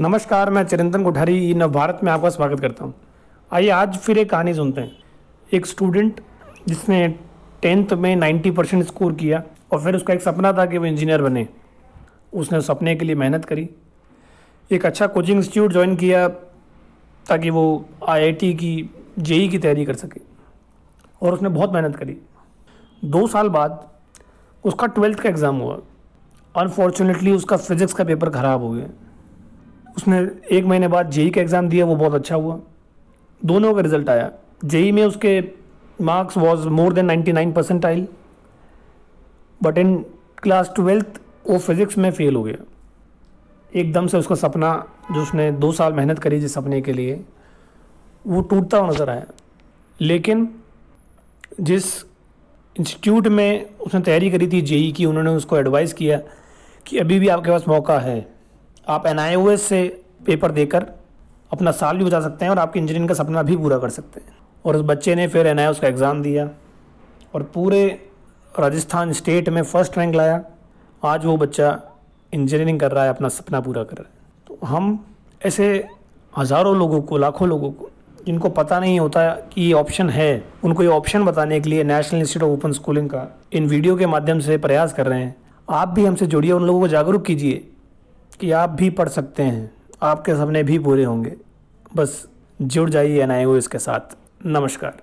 नमस्कार मैं चिरंतन कोठारी नव भारत में आपका स्वागत करता हूँ आइए आज फिर एक कहानी सुनते हैं एक स्टूडेंट जिसने टेंथ में नाइन्टी परसेंट स्कोर किया और फिर उसका एक सपना था कि वो इंजीनियर बने उसने सपने के लिए मेहनत करी एक अच्छा कोचिंग इंस्टीट्यूट ज्वाइन किया ताकि वो आईआईटी की जेई e की तैयारी कर सके और उसने बहुत मेहनत करी दो साल बाद उसका ट्वेल्थ का एग्ज़ाम हुआ अनफॉर्चुनेटली उसका फिज़िक्स का पेपर ख़राब हो गया उसने एक महीने बाद जेई का एग्ज़ाम दिया वो बहुत अच्छा हुआ दोनों का रिज़ल्ट आया जेई में उसके marks was more than 99 nine I but in class twelfth वो फिज़िक्स में फ़ेल हो गया एकदम से उसका सपना जो उसने दो साल मेहनत करी जिस सपने के लिए वो टूटता हुआ नज़र आया लेकिन जिस इंस्टीट्यूट में उसने तैयारी करी थी जेई की उन्होंने उसको एडवाइस किया कि अभी भी आपके पास मौका है आप एन से पेपर देकर अपना साल भी बचा सकते हैं और आपकी इंजीनियरिंग का सपना भी पूरा कर सकते हैं और उस बच्चे ने फिर एन का एग्ज़ाम दिया और पूरे राजस्थान स्टेट में फ़र्स्ट रैंक लाया आज वो बच्चा इंजीनियरिंग कर रहा है अपना सपना पूरा कर रहा है तो हम ऐसे हज़ारों लोगों को लाखों लोगों को जिनको पता नहीं होता कि ये ऑप्शन है उनको ये ऑप्शन बताने के लिए national institute of open schooling का इन वीडियो के माध्यम से प्रयास कर रहे हैं आप भी हमसे जुड़िए उन लोगों को जागरूक कीजिए कि आप भी पढ़ सकते हैं आपके सपने भी पूरे होंगे बस जुड़ जाइए एन आई के इसके साथ नमस्कार